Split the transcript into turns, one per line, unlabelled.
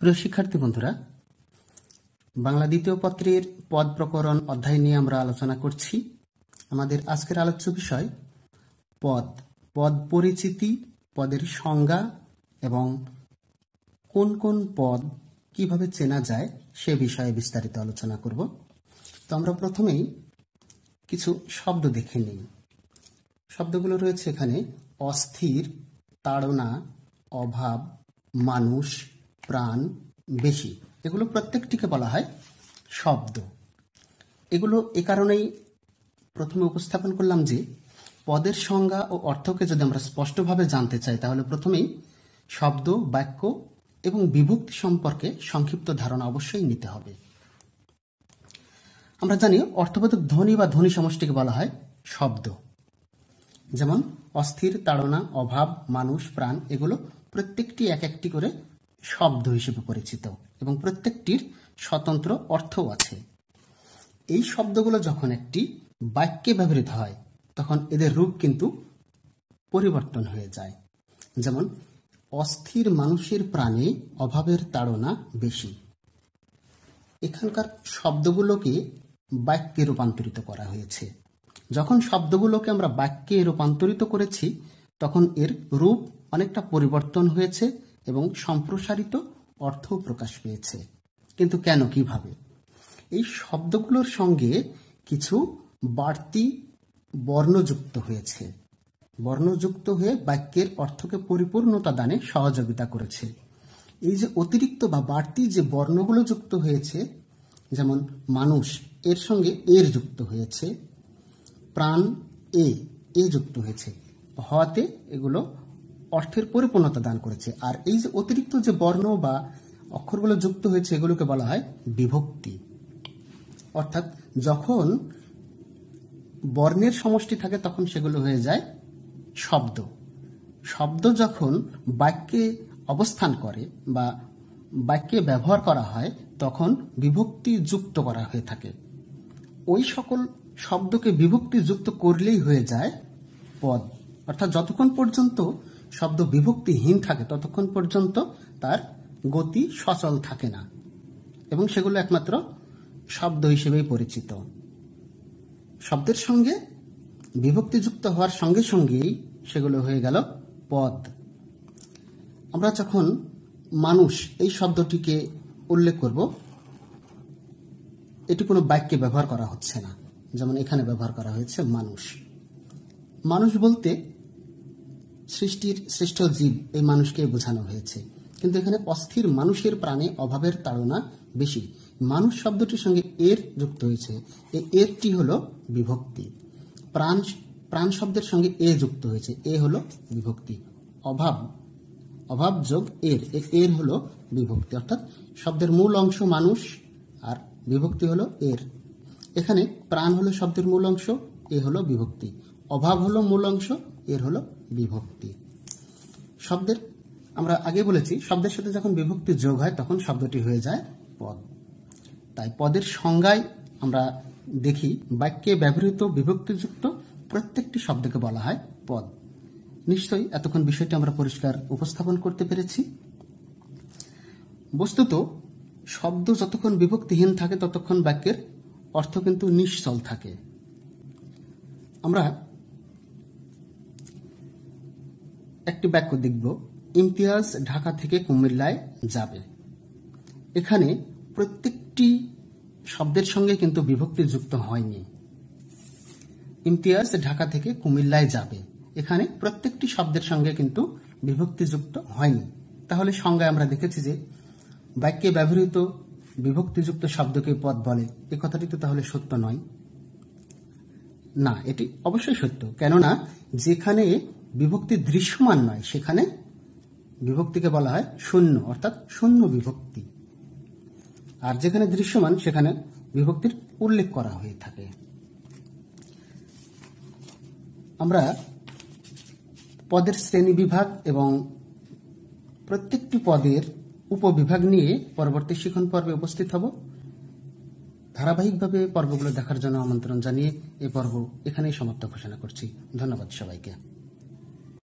প্রিয় শিক্ষার্থী বন্ধুরা বাংলা দ্বিতীয় পত্রের পদ প্রকরণ অধ্যায় নিয়ে আমরা আলোচনা করছি আমাদের আজকের আলোচ্য বিষয় পদ পদ পরিচিতি পদের সংজ্ঞা এবং কোন কোন পদ কিভাবে চেনা যায় সে বিষয়ে বিস্তারিত আলোচনা করব তো আমরা প্রথমেই কিছু শব্দ দেখে নিই শব্দগুলো রয়েছে এখানে অস্থির তাড়না অভাব মানুষ প্রাণ বেশি এগুলো প্রত্যেকটিকে বলা হয় শব্দ এগুলো এ কারণেই প্রথমে উপস্থাপন করলাম যে পদের সংজ্ঞা ও অর্থকে যদি আমরা স্পষ্টভাবে জানতে চাই তাহলে প্রথমেই শব্দ বাক্য এবং বিভক্তি সম্পর্কে সংক্ষিপ্ত ধারণা অবশ্যই নিতে হবে আমরা জানি অর্থবোধক ধ্বনি বা ধ্বনি সমষ্টিকে বলা হয় শব্দ যেমন অস্থির তাড়না অভাব মানুষ প্রাণ এগুলো প্রত্যেকটি এক একটি করে শব্দ হিসেবে পরিচিত এবং প্রত্যেকটির স্বতন্ত্র অর্থও আছে এই শব্দগুলো যখন একটি বাক্যে ব্যবহৃত হয় তখন এদের রূপ কিন্তু পরিবর্তন হয়ে যায় যেমন অস্থির মানুষের প্রাণে অভাবের তাড়না বেশি এখানকার শব্দগুলোকে বাক্যে রূপান্তরিত করা হয়েছে যখন শব্দগুলোকে আমরা বাক্যে রূপান্তরিত করেছি তখন এর রূপ অনেকটা পরিবর্তন হয়েছে এবং সম্প্রসারিত অর্থও প্রকাশ পেয়েছে কিন্তু কেন কিভাবে এই শব্দগুলোর সঙ্গে কিছু বাড়তি বর্ণযুক্ত হয়েছে বর্ণযুক্ত হয়ে বাক্যের অর্থকে পরিপূর্ণতা দানে সহযোগিতা করেছে এই যে অতিরিক্ত বা বাড়তি যে বর্ণগুলো যুক্ত হয়েছে যেমন মানুষ এর সঙ্গে এর যুক্ত হয়েছে প্রাণ এ এ যুক্ত হয়েছে হওয়াতে এগুলো অর্থের পরিপূর্ণতা দান করেছে আর এই যে অতিরিক্ত যে বর্ণ বা অক্ষরগুলো যুক্ত হয়েছে এগুলোকে বলা হয় বিভক্তি অর্থাৎ যখন বর্ণের সমষ্টি থাকে তখন সেগুলো হয়ে যায় শব্দ শব্দ যখন বাক্যে অবস্থান করে বা বাক্যে ব্যবহার করা হয় তখন বিভক্তি যুক্ত করা হয়ে থাকে ওই সকল শব্দকে বিভক্তি যুক্ত করলেই হয়ে যায় পদ অর্থাৎ যতক্ষণ পর্যন্ত শব্দ বিভক্তিহীন থাকে ততক্ষণ পর্যন্ত তার গতি সচল থাকে না এবং সেগুলো একমাত্র শব্দ হিসেবেই পরিচিত শব্দের সঙ্গে বিভক্তিযুক্ত হওয়ার সঙ্গে সঙ্গেই সেগুলো হয়ে গেল পদ আমরা যখন মানুষ এই শব্দটিকে উল্লেখ করব এটি কোনো বাক্যে ব্যবহার করা হচ্ছে না যেমন এখানে ব্যবহার করা হয়েছে মানুষ মানুষ বলতে সৃষ্টির শ্রেষ্ঠ জীব এই মানুষকে বোঝানো হয়েছে কিন্তু এখানে অস্থির মানুষের প্রাণে অভাবের তাড়না বেশি মানুষ শব্দটির সঙ্গে এর যুক্ত হয়েছে এই এরটি হলো বিভক্তি প্রাণ প্রাণ শব্দের সঙ্গে এ যুক্ত হয়েছে এ হলো বিভক্তি অভাব অভাব যোগ এর এর হলো বিভক্তি অর্থাৎ শব্দের মূল অংশ মানুষ আর বিভক্তি হলো এর এখানে প্রাণ হলো শব্দের মূল অংশ এ হলো বিভক্তি অভাব হলো মূল অংশ এর হলো বিভক্তি শব্দের আমরা আগে বলেছি শব্দের সাথে যখন বিভক্তি যোগ হয় তখন শব্দটি হয়ে যায় পদ তাই পদের সংজ্ঞায় আমরা দেখি বাক্যে ব্যবহৃত বিভক্তিযুক্ত প্রত্যেকটি শব্দকে বলা হয় পদ নিশ্চয়ই এতক্ষণ বিষয়টি আমরা পরিষ্কার উপস্থাপন করতে পেরেছি বস্তুত শব্দ যতক্ষণ বিভক্তিহীন থাকে ততক্ষণ বাক্যের অর্থ কিন্তু নিশ্চল থাকে আমরা একটি বাক্য দেখব ইমতিয়াজ ঢাকা থেকে কুমিল্লায় যাবে এখানে প্রত্যেকটি শব্দের সঙ্গে কিন্তু বিভক্তি যুক্ত হয়নি ইমতিয়াজ ঢাকা থেকে কুমিল্লায় যাবে এখানে প্রত্যেকটি শব্দের সঙ্গে কিন্তু বিভক্তিযুক্ত হয়নি তাহলে সংজ্ঞায় আমরা দেখেছি যে বাক্যে ব্যবহৃত বিভক্তিযুক্ত শব্দকে পদ বলে এ কথাটি তো তাহলে সত্য নয় না এটি অবশ্যই সত্য কেননা যেখানে বিভক্তি দৃশ্যমান নয় সেখানে বিভক্তিকে বলা হয় শূন্য অর্থাৎ শূন্য বিভক্তি আর যেখানে দৃশ্যমান সেখানে বিভক্তির উল্লেখ করা হয়ে থাকে আমরা পদের শ্রেণী বিভাগ এবং প্রত্যেকটি পদের উপবিভাগ নিয়ে পরবর্তী শিখন পর্বে উপস্থিত হব ধারাবাহিকভাবে পর্বগুলো দেখার জন্য আমন্ত্রণ জানিয়ে এ পর্ব এখানেই সমাপ্ত ঘোষণা করছি ধন্যবাদ সবাইকে